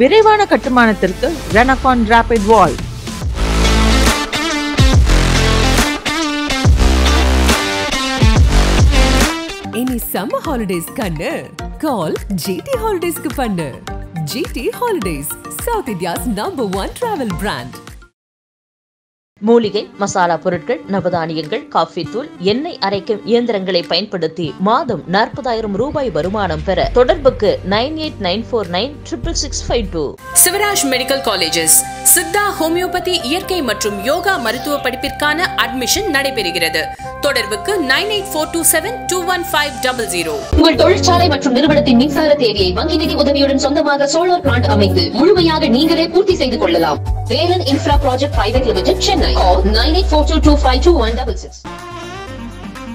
விரைவான கட்டுமானத்திற்கு ரெனகான் ராபிட் வால் இனி சம்ம ஹாலிடேஸ் கண்டு கால் ஜிடி ஹாலிடேஸ்க்கு பண்ணு GT holidays South India's number one travel brand மூலிகை மசாலா பொருட்கள் நவதானியங்கள் காஃபி தூள் எண்ணெய் அரைக்கும் இயந்திரங்களை பயன்படுத்தி மாதம் நாற்பதாயிரம் ரூபாய் வருமானம் பெற தொடர்புக்கு nine eight nine four nine triple six five two Sivaraj medical colleges Siddha homoeopathy இயற்கை மற்றும் யோகா மருத்துவ படிப்பிற்கான அட்மிஷன் நடைபெறுகிறது தொடர்புக்கு nine eight four two seven two one five double zero உங்கள் தொழிற்சாலை மற்றும் நிறுவனத்தின் மின்சார தேவையை வங்கி நிதி உதவியுடன் சொந்தமாக சோலார் பிளான்ட் அமைத்து முழுமையாக நீங்களே பூர்த்தி செய்து கொள்ளலாம் Velan infra project private limited Chennai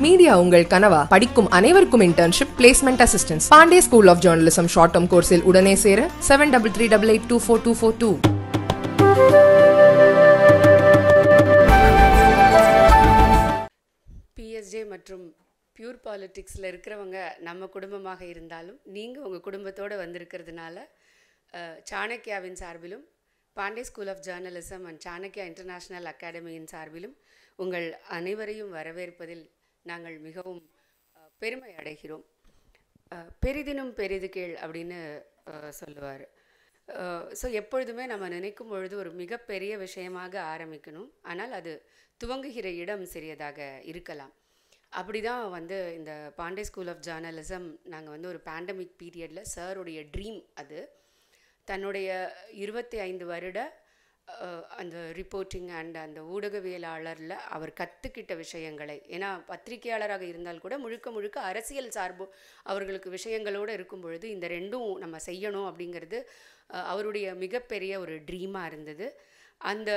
media உங்கள் கனவா படிக்கும் அனைவருக்கும் internship placement assistance Pandey school of journalism short term கோர்ஸில் உடனே சேர seven double three double eight two four two four two PSJ மற்றும் பியூர் பாலிட்டிக்ஸில் இருக்கிறவங்க நம்ம குடும்பமாக இருந்தாலும் நீங்கள் உங்கள் குடும்பத்தோடு வந்திருக்கிறதுனால சாணக்கியாவின் சார்பிலும் Pandey school of journalism and Chanakya international அகாடமியின் சார்பிலும் உங்கள் அனைவரையும் வரவேற்பதில் நாங்கள் மிகவும் பெருமை அடைகிறோம் பெரிதினும் பெரிது கேள் அப்படின்னு சொல்லுவார் ஸோ எப்பொழுதுமே நம்ம நினைக்கும் பொழுது ஒரு மிகப்பெரிய விஷயமாக ஆரம்பிக்கணும் ஆனால் அது துவங்குகிற இடம் சிறியதாக இருக்கலாம் அப்படி தான் வந்து இந்த பாண்டே ஸ்கூல் ஆஃப் ஜேர்னலிசம் நாங்கள் வந்து ஒரு பேண்டமிக் பீரியடில் சாருடைய ட்ரீம் அது தன்னுடைய இருபத்தி ஐந்து வருட அந்த ரிப்போர்ட்டிங் அண்ட் அந்த ஊடகவியலாளரில் அவர் கற்றுக்கிட்ட விஷயங்களை ஏன்னா பத்திரிகையாளராக இருந்தால் கூட முழுக்க முழுக்க அரசியல் சார்பு அவர்களுக்கு விஷயங்களோடு இருக்கும் பொழுது இந்த ரெண்டும் நம்ம செய்யணும் அப்படிங்கிறது அவருடைய மிகப்பெரிய ஒரு ட்ரீமாக இருந்தது அந்த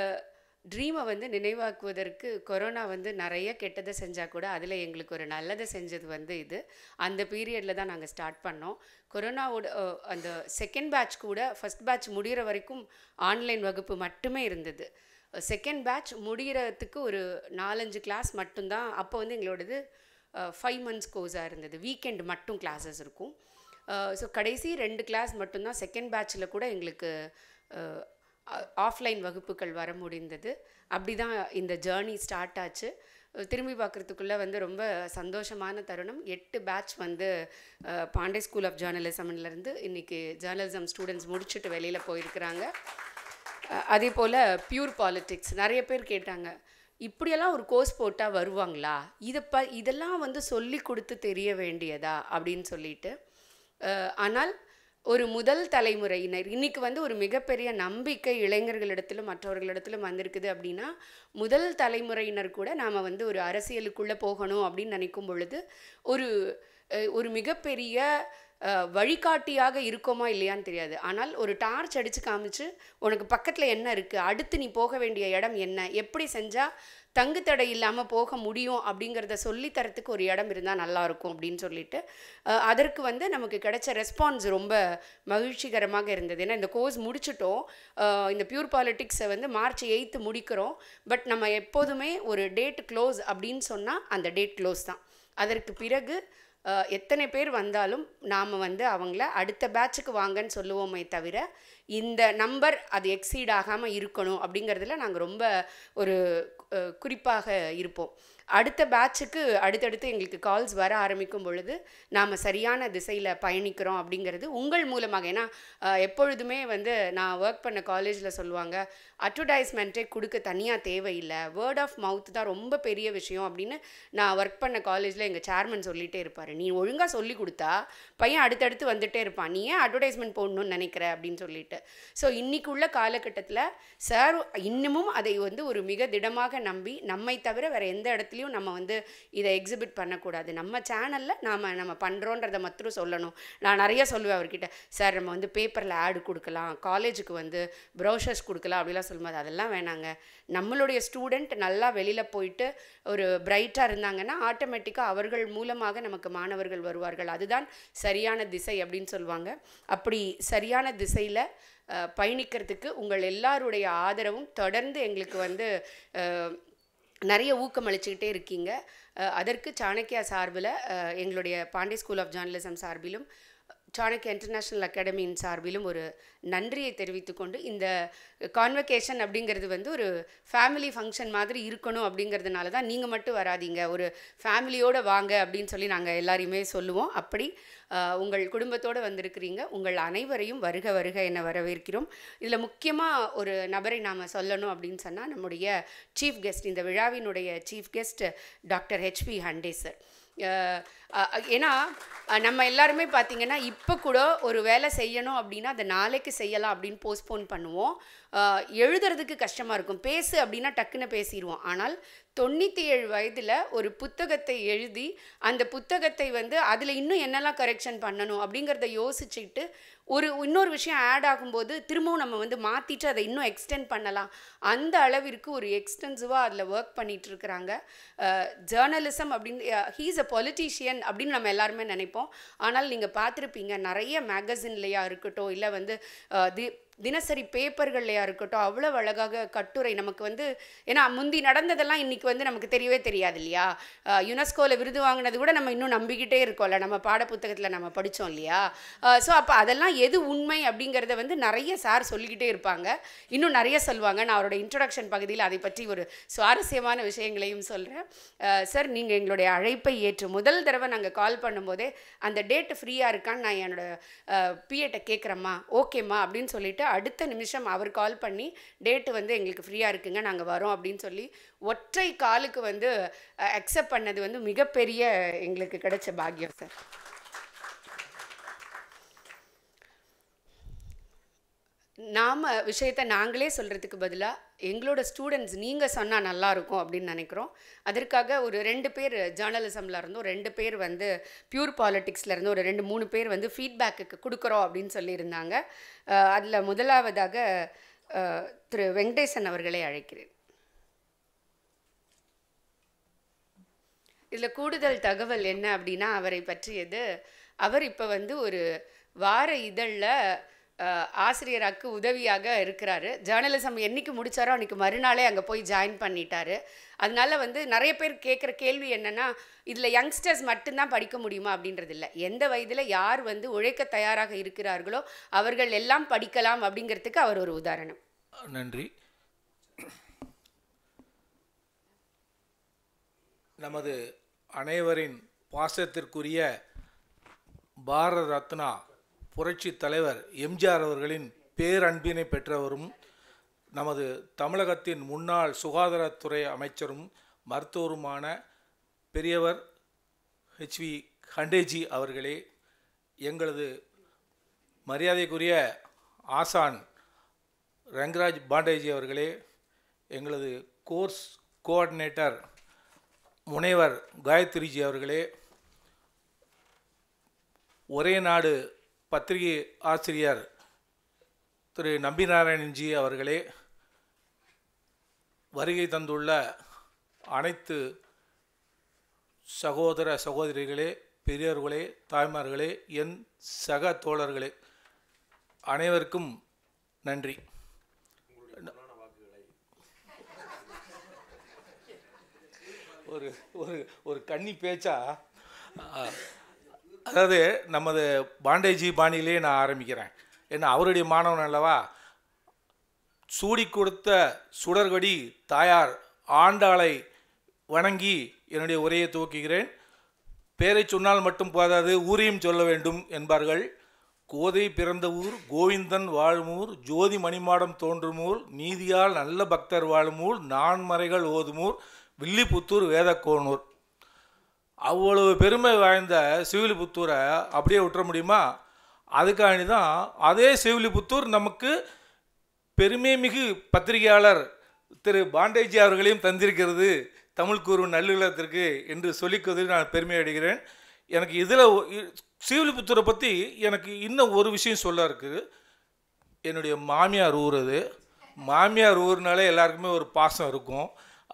ட்ரீமை வந்து நினைவாக்குவதற்கு கொரோனா வந்து நிறைய கெட்டதை செஞ்சால் கூட அதில் எங்களுக்கு ஒரு நல்லதை செஞ்சது வந்து இது அந்த பீரியடில் தான் நாங்கள் ஸ்டார்ட் பண்ணோம் கொரோனாவோட அந்த செகண்ட் பேட்ச் கூட ஃபஸ்ட் பேட்ச் முடிகிற வரைக்கும் ஆன்லைன் வகுப்பு மட்டுமே இருந்தது செகண்ட் பேட்ச் முடிகிறதுக்கு ஒரு நாலஞ்சு கிளாஸ் மட்டும்தான் அப்போ வந்து எங்களோடது ஃபைவ் மந்த்ஸ் கோர்ஸாக இருந்தது வீக்கெண்டு மட்டும் கிளாஸஸ் இருக்கும் ஸோ கடைசி ரெண்டு கிளாஸ் மட்டும்தான் செகண்ட் பேட்சில் கூட எங்களுக்கு ஆஃப்லைன் வகுப்புகள் வர முடிந்தது அப்படி தான் இந்த ஜேர்னி ஸ்டார்ட் ஆச்சு திரும்பி பார்க்குறதுக்குள்ளே வந்து ரொம்ப சந்தோஷமான தருணம் எட்டு பேட்ச் வந்து பாண்டே ஸ்கூல் ஆஃப் ஜேர்னலிசம்லேருந்து இன்றைக்கி ஜேர்னலிசம் ஸ்டூடெண்ட்ஸ் முடிச்சுட்டு வெளியில் போயிருக்கிறாங்க அதே போல் பியூர் பாலிட்டிக்ஸ் நிறைய பேர் கேட்டாங்க இப்படியெல்லாம் ஒரு கோர்ஸ் போட்டால் வருவாங்களா இதை ப இதெல்லாம் வந்து சொல்லி கொடுத்து தெரிய வேண்டியதா அப்படின்னு சொல்லிட்டு ஆனால் ஒரு முதல் தலைமுறையினர் இன்றைக்கி வந்து ஒரு மிகப்பெரிய நம்பிக்கை இளைஞர்களிடத்திலும் மற்றவர்களிடத்திலும் வந்திருக்குது அப்படின்னா முதல் தலைமுறையினர் கூட நாம் வந்து ஒரு அரசியலுக்குள்ளே போகணும் அப்படின்னு நினைக்கும் பொழுது ஒரு ஒரு மிகப்பெரிய வழிகாட்டியாக இருக்கோமா இல்லையான்னு தெரியாது ஆனால் ஒரு டார்ச் அடித்து காமிச்சு உனக்கு பக்கத்தில் என்ன இருக்குது அடுத்து நீ போக வேண்டிய இடம் என்ன எப்படி செஞ்சால் தங்கு தடை இல்லாமல் போக முடியும் அப்படிங்கிறத சொல்லித்தரத்துக்கு ஒரு இடம் இருந்தால் நல்லாயிருக்கும் அப்படின்னு சொல்லிட்டு அதற்கு வந்து நமக்கு கிடைச்ச ரெஸ்பான்ஸ் ரொம்ப மகிழ்ச்சிகரமாக இருந்தது ஏன்னா இந்த கோர்ஸ் முடிச்சுட்டோம் இந்த பியூர் பாலிட்டிக்ஸை வந்து மார்ச் எயித்து முடிக்கிறோம் பட் நம்ம எப்போதுமே ஒரு டேட் க்ளோஸ் அப்படின்னு சொன்னால் அந்த டேட் க்ளோஸ் தான் அதற்கு பிறகு எத்தனை பேர் வந்தாலும் நாம் வந்து அவங்கள அடுத்த பேட்சுக்கு வாங்கன்னு சொல்லுவோமே தவிர இந்த நம்பர் அது எக்ஸீட் ஆகாமல் இருக்கணும் அப்படிங்கிறதுல நாங்கள் ரொம்ப ஒரு குறிப்பாக இருப்போம் அடுத்த பேட்சுக்கு அடுத்தடுத்து எங்களுக்கு கால்ஸ் வர ஆரம்பிக்கும் பொழுது நாம் சரியான திசையில் பயணிக்கிறோம் அப்படிங்கிறது உங்கள் மூலமாக ஏன்னா எப்பொழுதுமே வந்து நான் ஒர்க் பண்ண காலேஜில் சொல்லுவாங்க அட்வர்டைஸ்மெண்ட்டே கொடுக்க தனியாக தேவையில்லை வேர்ட் ஆஃப் மவுத் தான் ரொம்ப பெரிய விஷயம் அப்படின்னு நான் ஒர்க் பண்ண காலேஜில் எங்கள் சேர்மன் சொல்லிகிட்டே இருப்பார் நீ ஒழுங்காக சொல்லி கொடுத்தா பையன் அடுத்தடுத்து வந்துகிட்டே இருப்பான் நீ ஏன் அட்வர்டைஸ்மெண்ட் போடணும்னு நினைக்கிற அப்படின்னு சொல்லிட்டு ஸோ இன்றைக்குள்ள காலகட்டத்தில் சார் இன்னமும் அதை வந்து ஒரு மிக திடமாக நம்பி நம்மை தவிர வேறு எந்த இடத்துலையும் நம்ம வந்து இதை எக்ஸிபிட் பண்ணக்கூடாது நம்ம சேனலில் நாம் நம்ம பண்ணுறோன்றதை மற்றும் சொல்லணும் நான் நிறைய சொல்லுவேன் அவர்கிட்ட சார் நம்ம வந்து பேப்பரில் ஆடு கொடுக்கலாம் காலேஜுக்கு வந்து ப்ரௌஷர்ஸ் கொடுக்கலாம் அப்படிலாம் சொல்லும்போது அதெல்லாம் வேணாங்க நம்மளுடைய ஸ்டூடெண்ட் நல்லா வெளியில் போயிட்டு ஒரு பிரைட்டாக இருந்தாங்கன்னா ஆட்டோமேட்டிக்காக அவர்கள் மூலமாக நமக்கு மாணவர்கள் வருவார்கள் அதுதான் சரியான திசை அப்படின்னு சொல்லுவாங்க அப்படி சரியான திசையில் பயணிக்கிறதுக்கு உங்கள் எல்லாருடைய ஆதரவும் தொடர்ந்து எங்களுக்கு வந்து நிறைய ஊக்கமளிச்சுக்கிட்டே இருக்கீங்க அதற்கு சாணக்கியா சார்பில் எங்களுடைய பாண்டே ஸ்கூல் ஆஃப் ஜேர்னலிசம் சார்பிலும் சாணக்கிய இன்டர்நேஷ்னல் அகாடமியின் சார்பிலும் ஒரு நன்றியை தெரிவித்துக்கொண்டு இந்த கான்வெகேஷன் அப்படிங்கிறது வந்து ஒரு ஃபேமிலி ஃபங்க்ஷன் மாதிரி இருக்கணும் அப்படிங்கிறதுனால தான் நீங்கள் மட்டும் வராதிங்க ஒரு ஃபேமிலியோடு வாங்க அப்படின்னு சொல்லி நாங்கள் எல்லாரையுமே சொல்லுவோம் அப்படி உங்கள் குடும்பத்தோடு வந்திருக்கிறீங்க உங்கள் அனைவரையும் வருக வருக என வரவேற்கிறோம் இதில் முக்கியமாக ஒரு நபரை நாம் சொல்லணும் அப்படின்னு சொன்னால் நம்முடைய சீஃப் கெஸ்ட் இந்த விழாவினுடைய chief guest doctor HP Hande sir ஏன்னா நம்ம எல்லாருமே பார்த்திங்கன்னா இப்போ கூட ஒரு வேலை செய்யணும் அப்படின்னா அதை நாளைக்கு செய்யலாம் அப்படின்னு போஸ்ட்போன் பண்ணுவோம் எழுதுறதுக்கு கஷ்டமாக இருக்கும் பேசு அப்படின்னா டக்குன்னு பேசிடுவோம் ஆனால் தொண்ணூற்றி ஏழு வயதில் ஒரு புத்தகத்தை எழுதி அந்த புத்தகத்தை வந்து அதில் இன்னும் என்னெல்லாம் கரெக்ஷன் பண்ணணும் அப்படிங்கிறத யோசிச்சுட்டு ஒரு இன்னொரு விஷயம் ஆட் ஆகும்போது திரும்பவும் நம்ம வந்து மாற்றிட்டு அதை இன்னும் எக்ஸ்டெண்ட் பண்ணலாம் அந்த அளவிற்கு ஒரு எக்ஸ்டென்சிவாக அதில் ஒர்க் பண்ணிகிட்ருக்குறாங்க இருக்கிறாங்க ஜேர்னலிசம் அப்படின்னு ஹீஸ் அ பொலிட்டீஷியன் அப்படின்னு நம்ம எல்லாருமே நினைப்போம் ஆனால் நீங்கள் பார்த்துருப்பீங்க நிறைய மேகசின்லையாக இருக்கட்டும் இல்லை வந்து தி தினசரி பேப்பர்கள்லையா இருக்கட்டும் அவ்வளோ அழகாக கட்டுரை நமக்கு வந்து ஏன்னா முந்தி நடந்ததெல்லாம் இன்றைக்கி வந்து நமக்கு தெரியவே தெரியாது இல்லையா யுனெஸ்கோவில் விருது வாங்கினது கூட நம்ம இன்னும் நம்பிக்கிட்டே இருக்கோம்ல நம்ம பாடப்புத்தகத்தில் நம்ம படித்தோம் இல்லையா ஸோ அப்போ அதெல்லாம் எது உண்மை அப்படிங்கிறத வந்து நிறைய சார் சொல்லிக்கிட்டே இருப்பாங்க இன்னும் நிறைய சொல்லுவாங்க நான் அவரோட இன்ட்ரடக்ஷன் பகுதியில் அதை பற்றி ஒரு சுவாரஸ்யமான விஷயங்களையும் சொல்கிறேன் சார் நீங்கள் எங்களுடைய அழைப்பை ஏற்று முதல் தடவை நாங்கள் கால் பண்ணும்போதே அந்த டேட்டு ஃப்ரீயாக இருக்கான்னு நான் என்னோடய பிஏட்டை கேட்குறேம்மா ஓகேம்மா அப்படின்னு சொல்லிவிட்டு அடுத்த நிமிஷம் அவர் கால் பண்ணி டேட்டு வந்து எங்களுக்கு ஃப்ரீயாக இருக்குங்க நாங்கள் வரோம் அப்படின்னு சொல்லி ஒற்றை காலுக்கு வந்து அக்செப்ட் பண்ணது வந்து மிகப்பெரிய எங்களுக்கு கிடைச்ச பாக்கியம் சார் நாம் விஷயத்தை நாங்களே சொல்கிறதுக்கு பதிலாக எங்களோட ஸ்டூடெண்ட்ஸ் நீங்கள் சொன்னால் நல்லாயிருக்கும் அப்படின்னு நினைக்கிறோம் அதற்காக ஒரு ரெண்டு பேர் ஜேர்னலிசமில் இருந்தோம் ரெண்டு பேர் வந்து பியூர் பாலிட்டிக்ஸில் இருந்தும் ஒரு ரெண்டு மூணு பேர் வந்து ஃபீட்பேக்கு கொடுக்குறோம் அப்படின்னு சொல்லியிருந்தாங்க அதில் முதலாவதாக திரு வெங்கடேசன் அவர்களை அழைக்கிறேன் இதில் கூடுதல் தகவல் என்ன அப்படின்னா அவரை பற்றியது அவர் இப்போ வந்து ஒரு வார இதழில் ஆசிரியராக்கு உதவியாக இருக்கிறாரு ஜேர்னலிசம் என்றைக்கு முடித்தாரோ அன்றைக்கி மறுநாளே அங்கே போய் ஜாயின் பண்ணிட்டாரு அதனால வந்து நிறைய பேர் கேட்குற கேள்வி என்னென்னா இதில் யங்ஸ்டர்ஸ் மட்டும்தான் படிக்க முடியுமா அப்படின்றது இல்லை எந்த வயதில் யார் வந்து உழைக்க தயாராக இருக்கிறார்களோ அவர்கள் எல்லாம் படிக்கலாம் அப்படிங்கிறதுக்கு அவர் ஒரு உதாரணம் நன்றி நமது அனைவரின் பாசத்திற்குரிய பாரத ரத்னா புரட்சி தலைவர் எம்ஜிஆர் அவர்களின் பேரன்பினை பெற்றவரும் நமது தமிழகத்தின் முன்னாள் சுகாதாரத்துறை அமைச்சரும் மருத்துவருமான பெரியவர் ஹெச்வி ஹண்டேஜி அவர்களே எங்களது மரியாதைக்குரிய ஆசான் ரங்கராஜ் பாண்டேஜி அவர்களே எங்களது கோர்ஸ் கோஆர்டினேட்டர் முனைவர் காயத்ரிஜி அவர்களே ஒரே நாடு பத்திரிகை ஆசிரியர் திரு நம்பி நாராயணன்ஜி அவர்களே வருகை தந்துள்ள அனைத்து சகோதர சகோதரிகளே பெரியோர்களே தாய்மார்களே என் சக தோழர்களே அனைவருக்கும் நன்றி ஒரு ஒரு ஒரு கன்னி பேச்சா அதாவது நமது பாண்டேஜி பாணியிலேயே நான் ஆரம்பிக்கிறேன் ஏன்னா அவருடைய மாணவன் அல்லவா சூடி கொடுத்த சுடர்கொடி தாயார் ஆண்டாளை வணங்கி என்னுடைய உரையை துவக்குகிறேன் பேரை சொன்னால் மட்டும் போதாது ஊரையும் சொல்ல வேண்டும் என்பார்கள் கோதை பிறந்த ஊர் கோவிந்தன் ஊர் ஜோதி மணிமாடம் தோன்றுமூர் நீதியால் நல்ல பக்தர் ஊர் நான்மறைகள் ஓதுமூர் வில்லிபுத்தூர் வேதக்கோனூர் அவ்வளவு பெருமை வாய்ந்த சிவிலிபுத்தூரை அப்படியே விட்டுற முடியுமா அதுக்காண்டி தான் அதே சிவிலிபுத்தூர் நமக்கு பெருமை மிகு பத்திரிகையாளர் திரு பாண்டேஜி அவர்களையும் தந்திருக்கிறது தமிழ்கூறு நல்லுலகத்திற்கு என்று சொல்லிக்குவதில் நான் பெருமை அடைகிறேன் எனக்கு இதில் சிவிலிபுத்தூரை பற்றி எனக்கு இன்னும் ஒரு விஷயம் சொல்ல இருக்குது என்னுடைய மாமியார் ஊர் அது மாமியார் ஊர்னாலே எல்லாருக்குமே ஒரு பாசம் இருக்கும்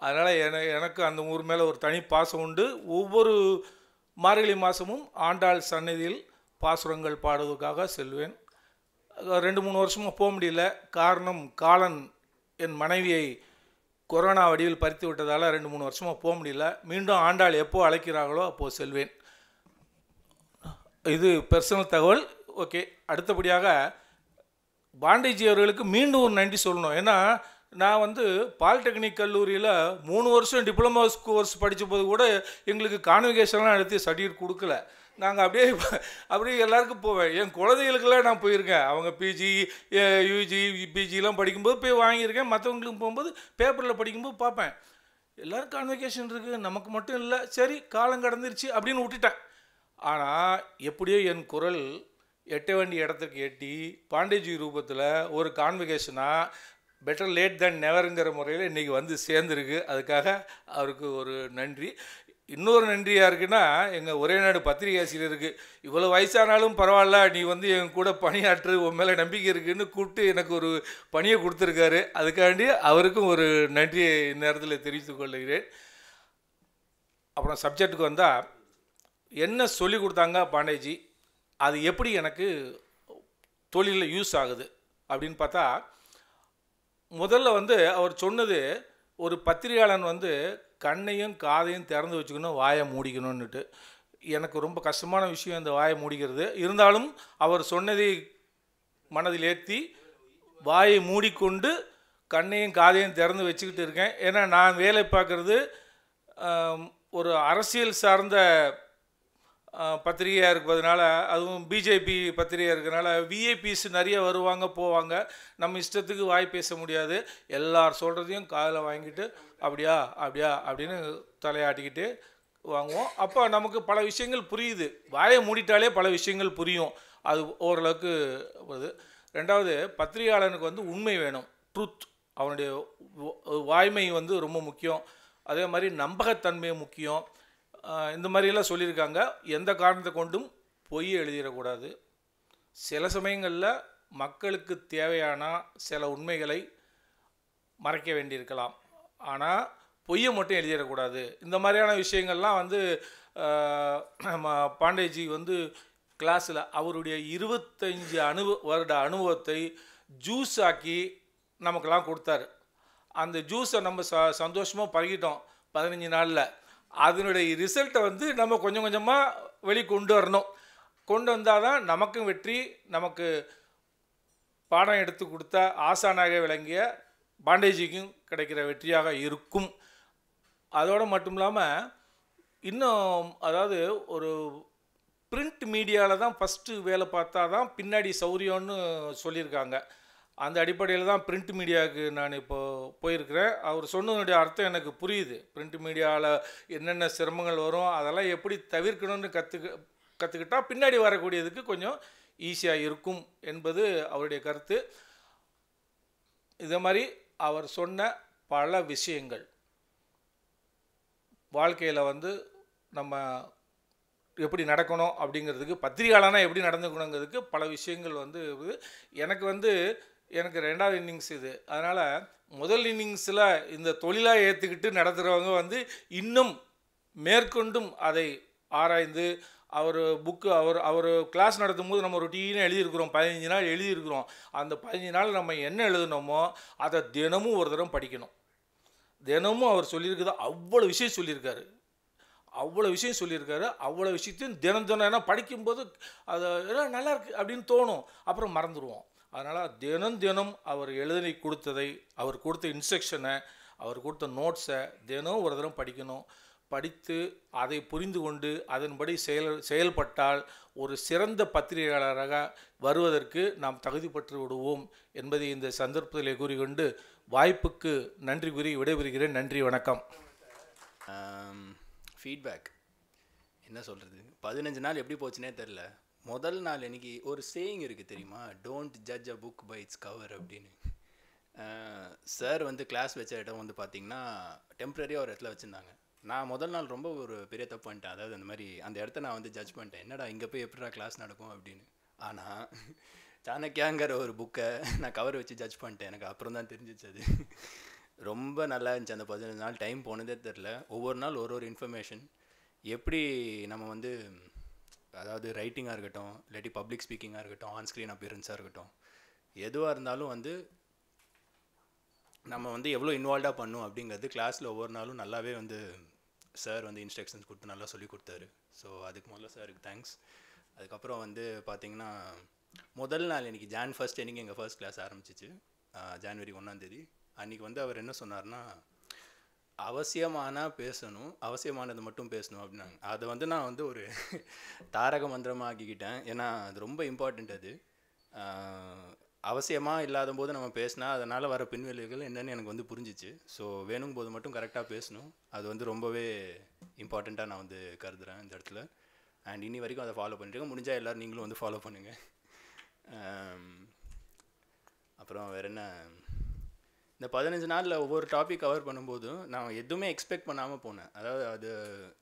அதனால் என எனக்கு அந்த ஊர் மேலே ஒரு தனி பாசம் உண்டு ஒவ்வொரு மார்கழி மாதமும் ஆண்டாள் சன்னதியில் பாசுரங்கள் பாடுவதற்காக செல்வேன் ரெண்டு மூணு வருஷமாக போக முடியல காரணம் காலன் என் மனைவியை கொரோனா வடிவில் பறித்து விட்டதால் ரெண்டு மூணு வருஷமாக போக முடியல மீண்டும் ஆண்டாள் எப்போ அழைக்கிறார்களோ அப்போது செல்வேன் இது பர்சனல் தகவல் ஓகே அடுத்தபடியாக பாண்டிஜி அவர்களுக்கு மீண்டும் ஒரு நன்றி சொல்லணும் ஏன்னா நான் வந்து பாலிடெக்னிக் கல்லூரியில் மூணு வருஷம் டிப்ளமோ கோர்ஸ் படித்த போது கூட எங்களுக்கு கான்வெகேஷன்லாம் எடுத்து சர்டிஃபிகேட் கொடுக்கல நாங்கள் அப்படியே அப்படியே எல்லாருக்கும் போவேன் என் குழந்தைகளுக்கெல்லாம் நான் போயிருக்கேன் அவங்க பிஜி யூஜி பிஜிலாம் படிக்கும்போது போய் வாங்கியிருக்கேன் மற்றவங்களுக்கு போகும்போது பேப்பரில் படிக்கும்போது பார்ப்பேன் எல்லோரும் கான்வெகேஷன் இருக்குது நமக்கு மட்டும் இல்லை சரி காலம் கடந்துருச்சு அப்படின்னு விட்டுட்டேன் ஆனால் எப்படியோ என் குரல் எட்ட வேண்டிய இடத்துக்கு எட்டி பாண்டேஜி ரூபத்தில் ஒரு கான்வெகேஷனாக பெட்டர் லேட் தேன் நெவருங்கிற முறையில் இன்றைக்கி வந்து சேர்ந்துருக்கு அதுக்காக அவருக்கு ஒரு நன்றி இன்னொரு நன்றியாக இருக்குன்னா எங்கள் ஒரே நாடு பத்திரிகை இருக்குது இவ்வளோ வயசானாலும் பரவாயில்ல நீ வந்து என் கூட பணியாற்று உன் மேலே நம்பிக்கை இருக்குன்னு கூப்பிட்டு எனக்கு ஒரு பணியை கொடுத்துருக்காரு அதுக்காண்டி அவருக்கும் ஒரு நன்றியை இந்நேரத்தில் தெரிவித்துக் கொள்கிறேன் அப்புறம் சப்ஜெக்டுக்கு வந்தால் என்ன சொல்லி கொடுத்தாங்க பாண்டேஜி அது எப்படி எனக்கு தொழிலில் யூஸ் ஆகுது அப்படின்னு பார்த்தா முதல்ல வந்து அவர் சொன்னது ஒரு பத்திரிகையாளன் வந்து கண்ணையும் காதையும் திறந்து வச்சுக்கணும் வாயை மூடிக்கணும்னுட்டு எனக்கு ரொம்ப கஷ்டமான விஷயம் இந்த வாயை மூடிக்கிறது இருந்தாலும் அவர் சொன்னதை மனதில் ஏற்றி வாயை மூடிக்கொண்டு கண்ணையும் காதையும் திறந்து வச்சுக்கிட்டு இருக்கேன் ஏன்னா நான் வேலை பார்க்குறது ஒரு அரசியல் சார்ந்த பத்திரிகையாக இருப்பதுனால அதுவும் பிஜேபி பத்திரிகையாக இருக்கிறனால விஐபிஸ் நிறைய வருவாங்க போவாங்க நம்ம இஷ்டத்துக்கு வாய் பேச முடியாது எல்லார் சொல்கிறதையும் காதில் வாங்கிட்டு அப்படியா அப்படியா அப்படின்னு தலையாட்டிக்கிட்டு வாங்குவோம் அப்போ நமக்கு பல விஷயங்கள் புரியுது வாயை மூடிட்டாலே பல விஷயங்கள் புரியும் அது ஓரளவுக்கு வருது ரெண்டாவது பத்திரிகையாளனுக்கு வந்து உண்மை வேணும் ட்ரூத் அவனுடைய வாய்மை வந்து ரொம்ப முக்கியம் அதே மாதிரி நம்பகத்தன்மை முக்கியம் இந்த மாதிரியெல்லாம் சொல்லியிருக்காங்க எந்த காரணத்தை கொண்டும் பொய் எழுதிடக்கூடாது சில சமயங்களில் மக்களுக்கு தேவையான சில உண்மைகளை மறைக்க வேண்டியிருக்கலாம் ஆனால் பொய்யை மட்டும் எழுதிடக்கூடாது இந்த மாதிரியான விஷயங்கள்லாம் வந்து நம்ம பாண்டேஜி வந்து கிளாஸில் அவருடைய இருபத்தஞ்சி அனுபவ வருட அனுபவத்தை ஜூஸ் ஆக்கி நமக்கெல்லாம் கொடுத்தாரு அந்த ஜூஸை நம்ம ச சந்தோஷமாக பழகிட்டோம் பதினஞ்சு நாளில் அதனுடைய ரிசல்ட்டை வந்து நம்ம கொஞ்சம் கொஞ்சமாக வெளி கொண்டு வரணும் கொண்டு வந்தால் தான் நமக்கும் வெற்றி நமக்கு பாடம் எடுத்து கொடுத்த ஆசானாக விளங்கிய பாண்டேஜிக்கும் கிடைக்கிற வெற்றியாக இருக்கும் அதோடு மட்டும் இல்லாமல் இன்னும் அதாவது ஒரு பிரிண்ட் மீடியாவில் தான் ஃபஸ்ட்டு வேலை பார்த்தா தான் பின்னாடி சௌரியம்னு சொல்லியிருக்காங்க அந்த அடிப்படையில் தான் பிரிண்ட் மீடியாவுக்கு நான் இப்போது போயிருக்கிறேன் அவர் சொன்னதனுடைய அர்த்தம் எனக்கு புரியுது பிரிண்ட் மீடியாவில் என்னென்ன சிரமங்கள் வரும் அதெல்லாம் எப்படி தவிர்க்கணும்னு கற்றுக்க கற்றுக்கிட்டால் பின்னாடி வரக்கூடியதுக்கு கொஞ்சம் ஈஸியாக இருக்கும் என்பது அவருடைய கருத்து இதே மாதிரி அவர் சொன்ன பல விஷயங்கள் வாழ்க்கையில் வந்து நம்ம எப்படி நடக்கணும் அப்படிங்கிறதுக்கு பத்திரிகையாளனா எப்படி நடந்துக்கணுங்கிறதுக்கு பல விஷயங்கள் வந்து எனக்கு வந்து எனக்கு ரெண்டாவது இன்னிங்ஸ் இது அதனால் முதல் இன்னிங்ஸில் இந்த தொழிலாக ஏற்றுக்கிட்டு நடத்துகிறவங்க வந்து இன்னும் மேற்கொண்டும் அதை ஆராய்ந்து அவர் புக்கு அவர் அவர் கிளாஸ் நடத்தும் போது நம்ம ரொட்டீனாக எழுதியிருக்கிறோம் பதினஞ்சு நாள் எழுதியிருக்கிறோம் அந்த பதினஞ்சு நாள் நம்ம என்ன எழுதணுமோ அதை தினமும் ஒரு தரம் படிக்கணும் தினமும் அவர் சொல்லியிருக்கிறத அவ்வளோ விஷயம் சொல்லியிருக்காரு அவ்வளோ விஷயம் சொல்லியிருக்காரு அவ்வளோ விஷயத்தையும் தினம் தினம் ஏன்னா படிக்கும்போது அது நல்லா இருக்குது அப்படின்னு தோணும் அப்புறம் மறந்துடுவோம் அதனால் தினம் தினம் அவர் எழுதி கொடுத்ததை அவர் கொடுத்த இன்ஸ்ட்ரக்ஷனை அவர் கொடுத்த நோட்ஸை தினம் ஒரு தரம் படிக்கணும் படித்து அதை புரிந்து கொண்டு அதன்படி செயல் செயல்பட்டால் ஒரு சிறந்த பத்திரிகையாளராக வருவதற்கு நாம் பெற்று விடுவோம் என்பதை இந்த சந்தர்ப்பத்திலே கூறிக்கொண்டு வாய்ப்புக்கு நன்றி கூறி விடைபெறுகிறேன் நன்றி வணக்கம் ஃபீட்பேக் என்ன சொல்கிறது பதினஞ்சு நாள் எப்படி போச்சுனே தெரில முதல் நாள் இன்னைக்கு ஒரு சேயிங் இருக்குது தெரியுமா don't judge a book by its cover அப்படின்னு சார் வந்து கிளாஸ் வச்ச இடம் வந்து பார்த்திங்கன்னா டெம்ப்ரரியாக ஒரு இடத்துல வச்சுருந்தாங்க நான் முதல் நாள் ரொம்ப ஒரு பெரிய தப்பு பண்ணிட்டேன் அதாவது அந்த மாதிரி அந்த இடத்த நான் வந்து ஜட்ஜ் பண்ணிட்டேன் என்னடா இங்கே போய் எப்படிடா கிளாஸ் நடக்கும் அப்படின்னு ஆனால் சாணக்கியாங்கிற ஒரு புக்கை நான் கவர் வச்சு ஜட்ஜ் பண்ணிட்டேன் எனக்கு அப்புறம் தான் தெரிஞ்சிச்சு அது ரொம்ப நல்லா இருந்துச்சு அந்த பதினஞ்சு நாள் டைம் போனதே தெரில ஒவ்வொரு நாள் ஒரு ஒரு இன்ஃபர்மேஷன் எப்படி நம்ம வந்து அதாவது ரைட்டிங்காக இருக்கட்டும் இல்லாட்டி பப்ளிக் ஸ்பீக்கிங்காக இருக்கட்டும் ஆன்ஸ்க்ரீன் அப்பியரன்ஸாக இருக்கட்டும் எதுவாக இருந்தாலும் வந்து நம்ம வந்து எவ்வளோ இன்வால்வாக பண்ணும் அப்படிங்கிறது கிளாஸில் ஒவ்வொரு நாளும் நல்லாவே வந்து சார் வந்து இன்ஸ்ட்ரக்ஷன்ஸ் கொடுத்து நல்லா சொல்லி கொடுத்தாரு ஸோ அதுக்கு முதல்ல சாருக்கு தேங்க்ஸ் அதுக்கப்புறம் வந்து பார்த்திங்கன்னா முதல் நாள் இன்றைக்கி ஜான் ஃபஸ்ட் இன்றைக்கி எங்கள் ஃபர்ஸ்ட் கிளாஸ் ஆரம்பிச்சிச்சு ஜான்வரி ஒன்றாந்தேதி அன்றைக்கி வந்து அவர் என்ன சொன்னார்னா அவசியமானால் பேசணும் அவசியமானது மட்டும் பேசணும் அப்படின்னாங்க அதை வந்து நான் வந்து ஒரு தாரக மந்திரமாக ஆக்கிக்கிட்டேன் ஏன்னா அது ரொம்ப இம்பார்ட்டண்ட் அது அவசியமாக இல்லாத போது நம்ம பேசினா அதனால் வர பின்விளைவுகள் என்னென்னு எனக்கு வந்து புரிஞ்சிச்சு ஸோ வேணும் போது மட்டும் கரெக்டாக பேசணும் அது வந்து ரொம்பவே இம்பார்ட்டண்ட்டாக நான் வந்து கருதுகிறேன் இந்த இடத்துல அண்ட் இனி வரைக்கும் அதை ஃபாலோ பண்ணிருக்கேன் முடிஞ்சால் எல்லோரும் நீங்களும் வந்து ஃபாலோ பண்ணுங்கள் அப்புறம் வேறு என்ன இந்த பதினஞ்சு நாளில் ஒவ்வொரு டாபிக் கவர் பண்ணும்போதும் நான் எதுவுமே எக்ஸ்பெக்ட் பண்ணாமல் போனேன் அதாவது அது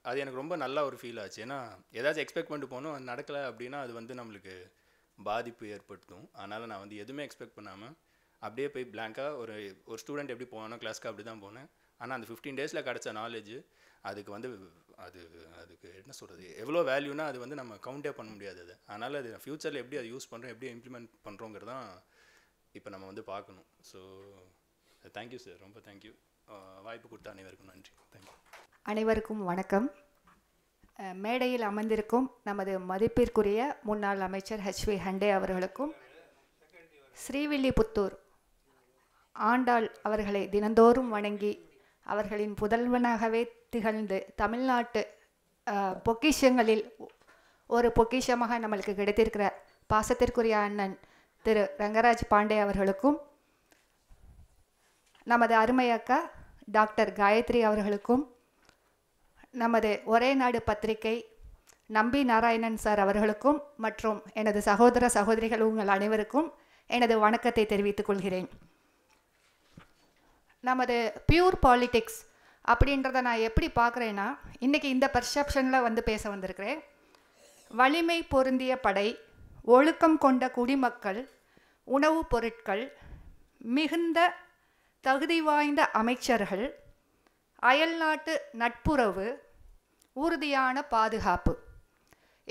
அது எனக்கு ரொம்ப நல்ல ஒரு ஃபீல் ஆச்சு ஏன்னா ஏதாச்சும் எக்ஸ்பெக்ட் பண்ணிட்டு போனோம் அது நடக்கலை அப்படின்னா அது வந்து நம்மளுக்கு பாதிப்பு ஏற்படுத்தும் அதனால் நான் வந்து எதுவுமே எக்ஸ்பெக்ட் பண்ணாமல் அப்படியே போய் பிளாங்காக ஒரு ஒரு ஸ்டூடெண்ட் எப்படி போனோம் கிளாஸ்க்கு அப்படி தான் போனேன் ஆனால் அந்த ஃபிஃப்டீன் டேஸில் கிடச்ச நாலேஜ் அதுக்கு வந்து அது அதுக்கு என்ன சொல்கிறது எவ்வளோ வேல்யூனா அது வந்து நம்ம கவுண்டே பண்ண முடியாது அது அதனால் அது ஃப்யூச்சரில் எப்படி அதை யூஸ் பண்ணுறோம் எப்படி இம்ப்ளிமெண்ட் பண்ணுறோங்கிறதான் இப்போ நம்ம வந்து பார்க்கணும் ஸோ தேங்க்யூ சார் ரொம்ப தேங்க்யூ வாய்ப்பு கொடுத்த அனைவருக்கும் நன்றி தேங்க்யூ அனைவருக்கும் வணக்கம் மேடையில் அமர்ந்திருக்கும் நமது மதிப்பிற்குரிய முன்னாள் அமைச்சர் ஹெச் வி ஹண்டே அவர்களுக்கும் ஸ்ரீவில்லிபுத்தூர் ஆண்டாள் அவர்களை தினந்தோறும் வணங்கி அவர்களின் புதல்வனாகவே திகழ்ந்து தமிழ்நாட்டு பொக்கிஷங்களில் ஒரு பொக்கிஷமாக நம்மளுக்கு கிடைத்திருக்கிற பாசத்திற்குரிய அண்ணன் திரு ரங்கராஜ் பாண்டே அவர்களுக்கும் நமது அருமை அக்கா டாக்டர் காயத்ரி அவர்களுக்கும் நமது ஒரே நாடு பத்திரிகை நம்பி நாராயணன் சார் அவர்களுக்கும் மற்றும் எனது சகோதர சகோதரிகள் உங்கள் அனைவருக்கும் எனது வணக்கத்தை தெரிவித்துக் கொள்கிறேன் நமது பியூர் பாலிடிக்ஸ் அப்படின்றத நான் எப்படி பார்க்குறேன்னா இன்றைக்கி இந்த பர்செப்ஷனில் வந்து பேச வந்திருக்கிறேன் வலிமை பொருந்திய படை ஒழுக்கம் கொண்ட குடிமக்கள் உணவுப் பொருட்கள் மிகுந்த தகுதி வாய்ந்த அமைச்சர்கள் அயல்நாட்டு நட்புறவு உறுதியான பாதுகாப்பு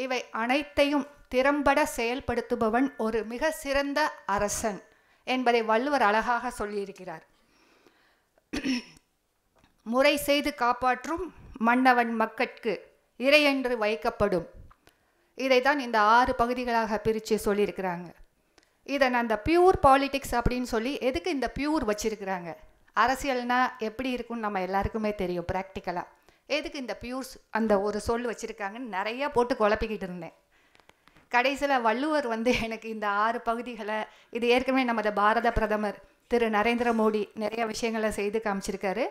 இவை அனைத்தையும் திறம்பட செயல்படுத்துபவன் ஒரு மிக சிறந்த அரசன் என்பதை வள்ளுவர் அழகாக சொல்லியிருக்கிறார் முறை செய்து காப்பாற்றும் மன்னவன் மக்கட்கு இறையென்று வைக்கப்படும் இதை தான் இந்த ஆறு பகுதிகளாக பிரித்து சொல்லியிருக்கிறாங்க இதை நான் அந்த பியூர் பாலிடிக்ஸ் அப்படின்னு சொல்லி எதுக்கு இந்த பியூர் வச்சுருக்குறாங்க அரசியல்னால் எப்படி இருக்கும்னு நம்ம எல்லாருக்குமே தெரியும் ப்ராக்டிக்கலாக எதுக்கு இந்த பியூர்ஸ் அந்த ஒரு சொல் வச்சுருக்காங்கன்னு நிறையா போட்டு குழப்பிக்கிட்டு இருந்தேன் கடைசியில் வள்ளுவர் வந்து எனக்கு இந்த ஆறு பகுதிகளை இது ஏற்கனவே நமது பாரத பிரதமர் திரு நரேந்திர மோடி நிறைய விஷயங்களை செய்து காமிச்சிருக்காரு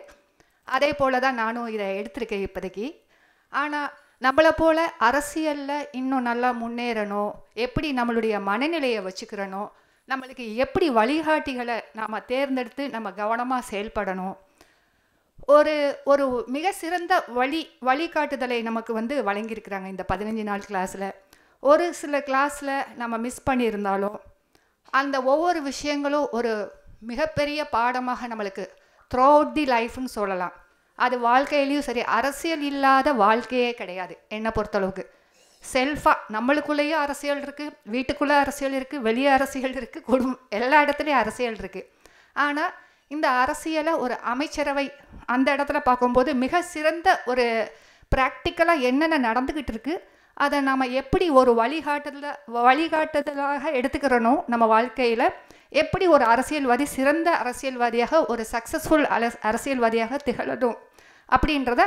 அதே போல் தான் நானும் இதை எடுத்திருக்கேன் இப்போதைக்கு ஆனால் நம்மளை போல் அரசியலில் இன்னும் நல்லா முன்னேறணும் எப்படி நம்மளுடைய மனநிலையை வச்சுக்கிறணும் நம்மளுக்கு எப்படி வழிகாட்டிகளை நாம் தேர்ந்தெடுத்து நம்ம கவனமாக செயல்படணும் ஒரு ஒரு மிக சிறந்த வழி வழிகாட்டுதலை நமக்கு வந்து வழங்கியிருக்கிறாங்க இந்த பதினஞ்சு நாள் கிளாஸில் ஒரு சில கிளாஸில் நம்ம மிஸ் பண்ணியிருந்தாலும் அந்த ஒவ்வொரு விஷயங்களும் ஒரு மிகப்பெரிய பாடமாக நம்மளுக்கு த்ரூ அவுட் தி லைஃப்னு சொல்லலாம் அது வாழ்க்கையிலையும் சரி அரசியல் இல்லாத வாழ்க்கையே கிடையாது என்னை பொறுத்தளவுக்கு செல்ஃபாக நம்மளுக்குள்ளேயும் அரசியல் இருக்குது வீட்டுக்குள்ளே அரசியல் இருக்குது வெளியே அரசியல் இருக்குது குடும்பம் எல்லா இடத்துலையும் அரசியல் இருக்குது ஆனால் இந்த அரசியலை ஒரு அமைச்சரவை அந்த இடத்துல பார்க்கும்போது மிக சிறந்த ஒரு ப்ராக்டிக்கலாக என்னென்ன நடந்துக்கிட்டு இருக்குது அதை நம்ம எப்படி ஒரு வழிகாட்டுதல வழிகாட்டுதலாக எடுத்துக்கிறனோ நம்ம வாழ்க்கையில் எப்படி ஒரு அரசியல்வாதி சிறந்த அரசியல்வாதியாக ஒரு சக்ஸஸ்ஃபுல் அரசியல்வாதியாக திகழணும் அப்படின்றத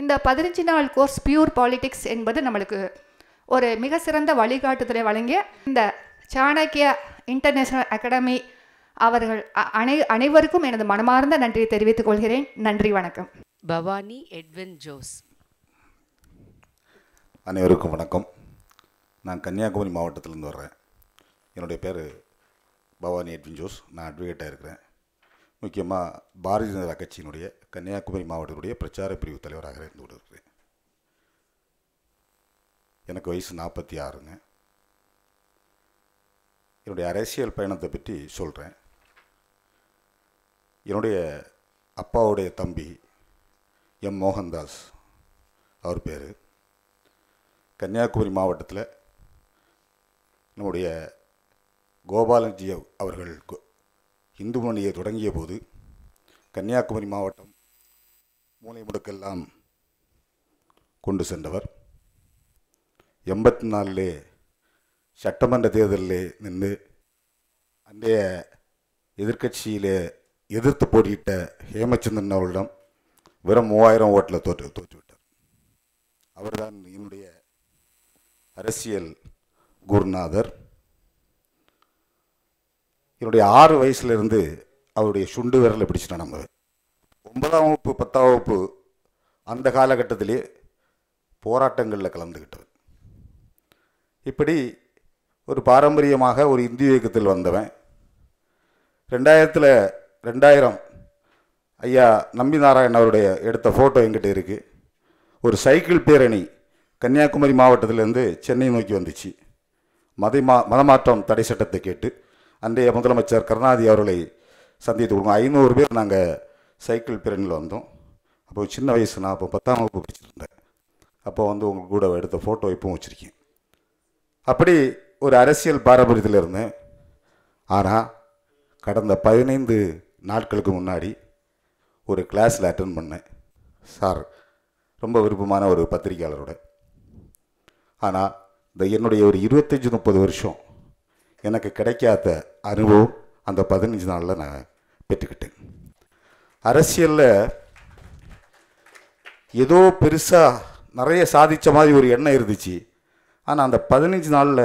இந்த பதினஞ்சு நாள் கோர்ஸ் பியூர் பாலிடிக்ஸ் என்பது நம்மளுக்கு ஒரு மிக சிறந்த வழிகாட்டுதலை வழங்கிய இந்த சாணக்கிய இன்டர்நேஷ்னல் அகாடமி அவர்கள் அனை அனைவருக்கும் எனது மனமார்ந்த நன்றியை தெரிவித்துக் கொள்கிறேன் நன்றி வணக்கம் பவானி எட்வின் ஜோஸ் அனைவருக்கும் வணக்கம் நான் கன்னியாகுமரி மாவட்டத்திலேருந்து வர்றேன் என்னுடைய பேர் பவானி எட்வின் ஜோஸ் நான் அட்வொகேட்டாக இருக்கிறேன் முக்கியமாக பாரதிய ஜனதா கட்சியினுடைய கன்னியாகுமரி மாவட்டத்துடைய பிரச்சார பிரிவு தலைவராக இருந்து கொண்டிருக்கிறேன் எனக்கு வயசு நாற்பத்தி ஆறுங்க என்னுடைய அரசியல் பயணத்தை பற்றி சொல்கிறேன் என்னுடைய அப்பாவுடைய தம்பி எம் மோகன்தாஸ் அவர் பேர் கன்னியாகுமரி மாவட்டத்தில் நம்முடைய கோபாலன்ஜி அவர்கள் இந்து முன்னணியை தொடங்கிய போது கன்னியாகுமரி மாவட்டம் மூளை முடுக்கெல்லாம் கொண்டு சென்றவர் எண்பத்தி நாலிலே சட்டமன்ற தேர்தலிலே நின்று அன்றைய எதிர்கட்சியிலே எதிர்த்து போட்டியிட்ட ஹேமச்சந்திரன் அவர்களிடம் வெறும் மூவாயிரம் ஓட்டில் தோற்று தோற்றுவிட்டார் அவர்தான் என்னுடைய அரசியல் குருநாதர் என்னுடைய ஆறு வயசுலேருந்து அவருடைய சுண்டு விரலை பிடிச்சிட்டேன் நம்ம ஒன்பதாம் வகுப்பு பத்தாம் வகுப்பு அந்த காலகட்டத்திலே போராட்டங்களில் கலந்துக்கிட்டது இப்படி ஒரு பாரம்பரியமாக ஒரு இந்திய இயக்கத்தில் வந்தவன் ரெண்டாயிரத்தில் ரெண்டாயிரம் ஐயா நம்பி நாராயண் அவருடைய எடுத்த ஃபோட்டோ எங்கிட்ட இருக்குது ஒரு சைக்கிள் பேரணி கன்னியாகுமரி மாவட்டத்திலேருந்து சென்னை நோக்கி வந்துச்சு மதை மா மதமாற்றம் தடை சட்டத்தை கேட்டு அன்றைய முதலமைச்சர் கருணாதி அவர்களை சந்தித்து கொடுங்க ஐநூறு பேர் நாங்கள் சைக்கிள் பேரணியில் வந்தோம் அப்போ சின்ன வயசு நான் அப்போ பத்தாம் வகுப்பு படிச்சிருந்தேன் அப்போ வந்து உங்கள் கூட எடுத்த ஃபோட்டோ இப்போ வச்சுருக்கேன் அப்படி ஒரு அரசியல் பாரம்பரியத்தில் இருந்தேன் ஆனால் கடந்த பதினைந்து நாட்களுக்கு முன்னாடி ஒரு கிளாஸில் அட்டன் பண்ணேன் சார் ரொம்ப விருப்பமான ஒரு பத்திரிகையாளரோட ஆனால் இந்த என்னுடைய ஒரு இருபத்தஞ்சி முப்பது வருஷம் எனக்கு கிடைக்காத அனுபவம் அந்த பதினஞ்சு நாளில் நான் பெற்றுக்கிட்டேன் அரசியலில் ஏதோ பெருசாக நிறைய சாதித்த மாதிரி ஒரு எண்ணம் இருந்துச்சு ஆனால் அந்த பதினஞ்சு நாளில்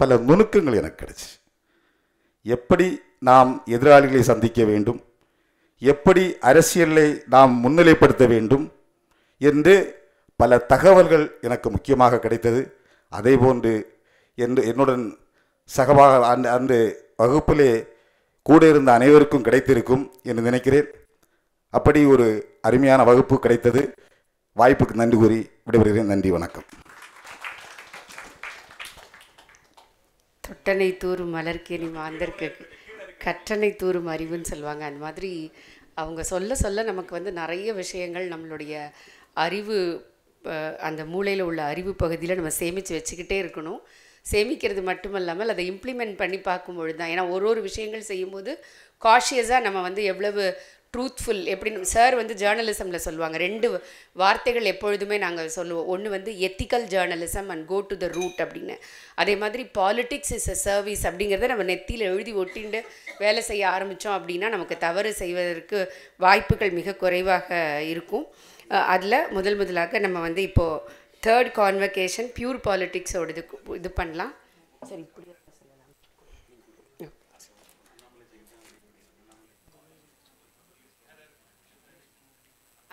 பல நுணுக்கங்கள் எனக்கு கிடச்சி எப்படி நாம் எதிராளிகளை சந்திக்க வேண்டும் எப்படி அரசியலை நாம் முன்னிலைப்படுத்த வேண்டும் என்று பல தகவல்கள் எனக்கு முக்கியமாக கிடைத்தது அதே போன்று என்று என்னுடன் சகபாக அந்த அந்த வகுப்பிலே கூட இருந்த அனைவருக்கும் கிடைத்திருக்கும் என்று நினைக்கிறேன் அப்படி ஒரு அருமையான வகுப்பு கிடைத்தது வாய்ப்புக்கு நன்றி கூறி விடைபெறுகிறேன் நன்றி வணக்கம் தொட்டனை தூரும் மலர்கேணி மாந்தர்க்கு கற்றனை தூரும் அறிவுன்னு சொல்லுவாங்க அந்த மாதிரி அவங்க சொல்ல சொல்ல நமக்கு வந்து நிறைய விஷயங்கள் நம்மளுடைய அறிவு அந்த மூளையில் உள்ள அறிவு பகுதியில் நம்ம சேமித்து வச்சுக்கிட்டே இருக்கணும் சேமிக்கிறது மட்டுமல்லாமல் அதை இம்ப்ளிமெண்ட் பண்ணி பார்க்கும்பொழுது தான் ஏன்னா ஒரு ஒரு விஷயங்கள் செய்யும்போது காஷியஸாக நம்ம வந்து எவ்வளவு ட்ரூத்ஃபுல் எப்படி சார் வந்து ஜேர்னலிசமில் சொல்லுவாங்க ரெண்டு வார்த்தைகள் எப்பொழுதுமே நாங்கள் சொல்லுவோம் ஒன்று வந்து ethical journalism and go to the root அப்படின்னு அதே மாதிரி பாலிட்டிக்ஸ் இஸ் அ சர்வீஸ் அப்படிங்கிறத நம்ம நெத்தியில் எழுதி ஒட்டிண்டு வேலை செய்ய ஆரம்பித்தோம் அப்படின்னா நமக்கு தவறு செய்வதற்கு வாய்ப்புகள் மிக குறைவாக இருக்கும் அதில் முதல் முதலாக நம்ம வந்து இப்போது தேர்ட் கான்வகேஷன் பியூர் பாலிட்டிக்ஸோட இது இது பண்ணலாம் சரி இப்படி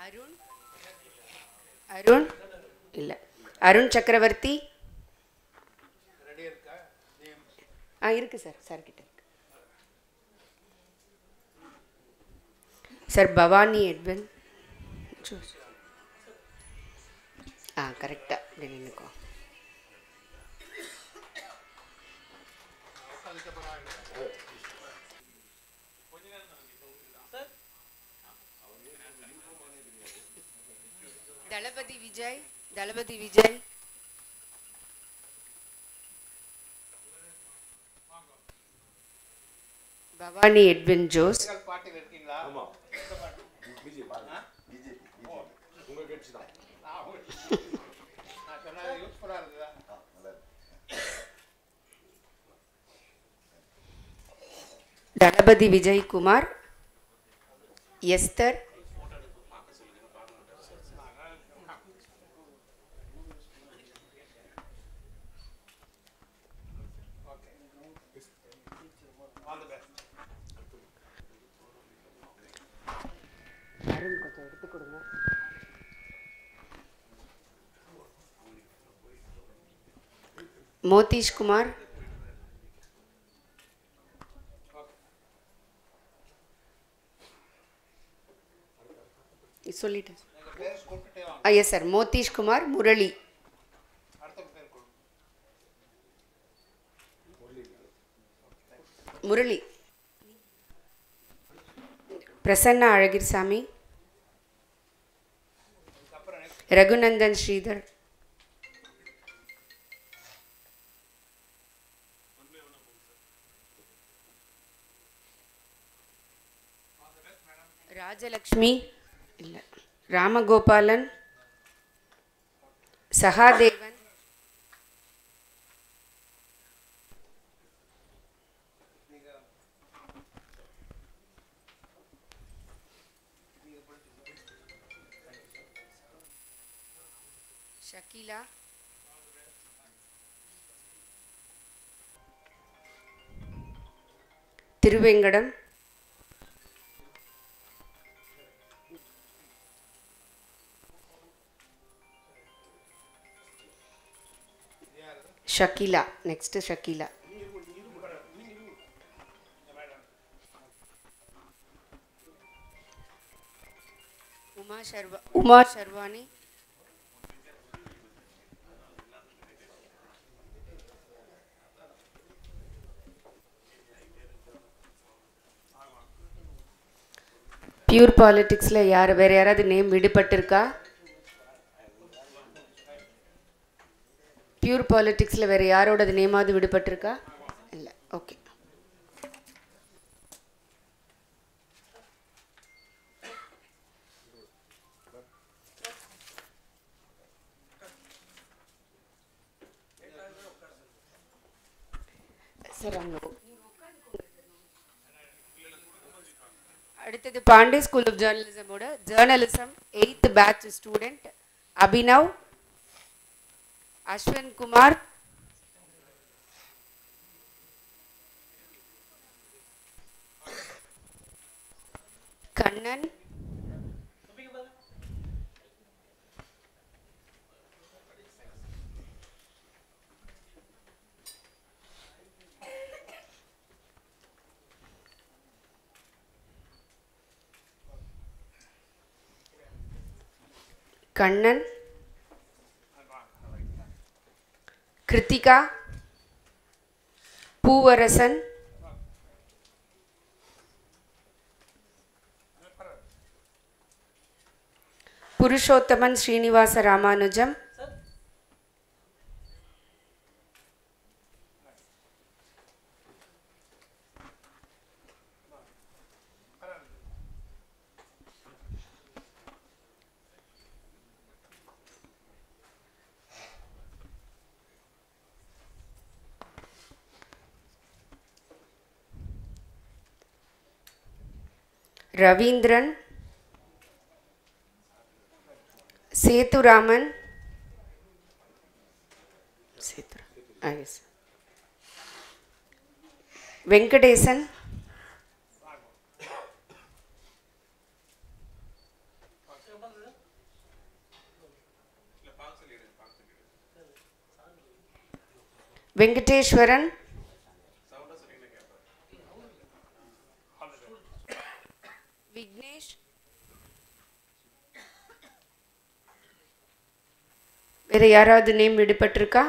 அருண் அருண் இல்லை அருண் சக்கரவர்த்தி ஆ இருக்கு சார் சார் கிட்ட இருக்கு சார் பவானி எட்வன் ஆ கரெக்டாக இப்படி நின்றுக்கோ தளபதி விஜய் தளபதி விஜய் பவானி எட்வின் ஜோஸ் பாட்டு இருக்கீங்களா தளபதி விஜய்குமார் எஸ்தர் मोतीश कुमार சொல்லிட்டேன் ஐயா சார் மோதீஷ்குமார் முரளி முரளி பிரசன்னா அழகிர்சாமி ரகுநந்தன் ஸ்ரீதர் ராஜலக்ஷ்மி இல்லை ராமகோபாலன் சகாதேவன் ஷக்கீலா திருவேங்கடம் ஷக்கீலா நெக்ஸ்ட்டு ஷக்கீலா உமா ஷர்வா உமா ஷர்வானி பியூர் பாலிட்டிக்ஸில் யார் வேறு யாராவது நேம் விடுபட்டிருக்கா பியூர் பாலிட்டிக்ஸில் வேறு யாரோடது நேமாவது விடுபட்டிருக்கா இல்லை ஓகே அடுத்தது பாண்டே ஸ்கூல் ஆஃப் ஜேர்னலிசமோட journalism eighth batch student Abhinav Ashwin Kumar Kannan Kannan Krithika Poovarasan Purushothaman Srinivasa Ramanujam Ravindran Sethuraman Sethu Venkatesan Venkateswaran வேற யாராவது நேம் விடுபட்டிருக்கா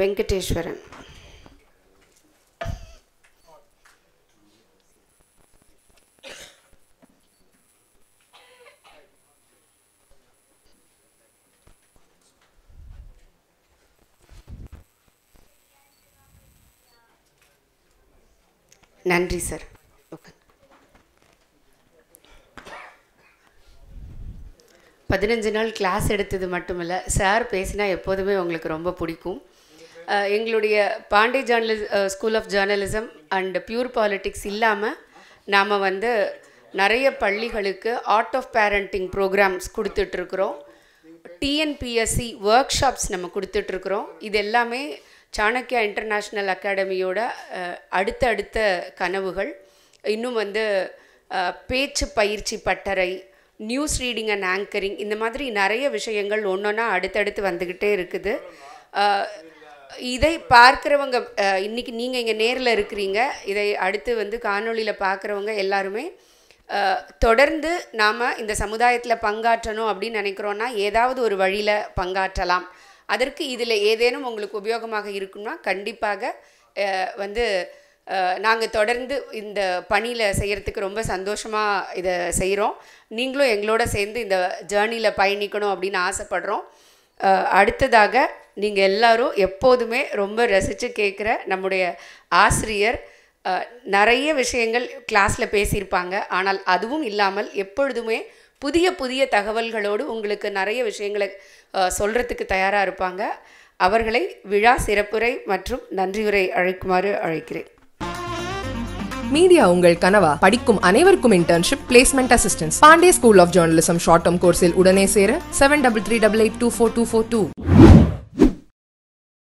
வெங்கடேஸ்வரன் நன்றி சார் பதினஞ்சு நாள் கிளாஸ் எடுத்தது மட்டுமில்ல சார் பேசினா எப்போதுமே உங்களுக்கு ரொம்ப பிடிக்கும் எங்களுடைய பாண்டே ஜேர்னலி school of journalism and pure politics இல்லாமல் நாம் வந்து நிறைய பள்ளிகளுக்கு ஆர்ட் ஆஃப் பேரண்டிங் ப்ரோக்ராம்ஸ் கொடுத்துட்ருக்குறோம் டிஎன்பிஎஸ்சி ஒர்க் ஷாப்ஸ் நம்ம கொடுத்துட்ருக்குறோம் இது எல்லாமே சாணக்கியா இன்டர்நேஷ்னல் அகாடமியோட அடுத்த அடுத்த கனவுகள் இன்னும் வந்து பேச்சு பயிற்சி பட்டறை நியூஸ் ரீடிங் அண்ட் ஆங்கரிங் இந்த மாதிரி நிறைய விஷயங்கள் ஒன்றா அடுத்தடுத்து வந்துக்கிட்டே இருக்குது இதை பார்க்குறவங்க இன்றைக்கி நீங்கள் இங்கே நேரில் இருக்கிறீங்க இதை அடுத்து வந்து காணொளியில் பார்க்குறவங்க எல்லாருமே தொடர்ந்து நாம் இந்த சமுதாயத்தில் பங்காற்றணும் அப்படின்னு நினைக்கிறோன்னா ஏதாவது ஒரு வழியில் பங்காற்றலாம் அதற்கு இதில் ஏதேனும் உங்களுக்கு உபயோகமாக இருக்குன்னா கண்டிப்பாக வந்து நாங்கள் தொடர்ந்து இந்த பணியில் செய்கிறதுக்கு ரொம்ப சந்தோஷமாக இதை செய்கிறோம் நீங்களும் எங்களோட சேர்ந்து இந்த ஜேர்னியில் பயணிக்கணும் அப்படின்னு ஆசைப்படுறோம் அடுத்ததாக நீங்கள் எல்லோரும் எப்போதுமே ரொம்ப ரசித்து கேட்குற நம்முடைய ஆசிரியர் நிறைய விஷயங்கள் கிளாஸில் பேசியிருப்பாங்க ஆனால் அதுவும் இல்லாமல் எப்பொழுதுமே புதிய புதிய தகவல்களோடு உங்களுக்கு நிறைய விஷயங்களை சொல்கிறதுக்கு தயாராக இருப்பாங்க அவர்களை விழா சிறப்புரை மற்றும் நன்றியுரை அழைக்குமாறு அழைக்கிறேன் மீடியா உங்கள் கனவா படிக்கும் அனைவருக்கும் internship placement assistance Pandey school of journalism short term கோர்ஸில் உடனே சேர seven double three double eight two four two four two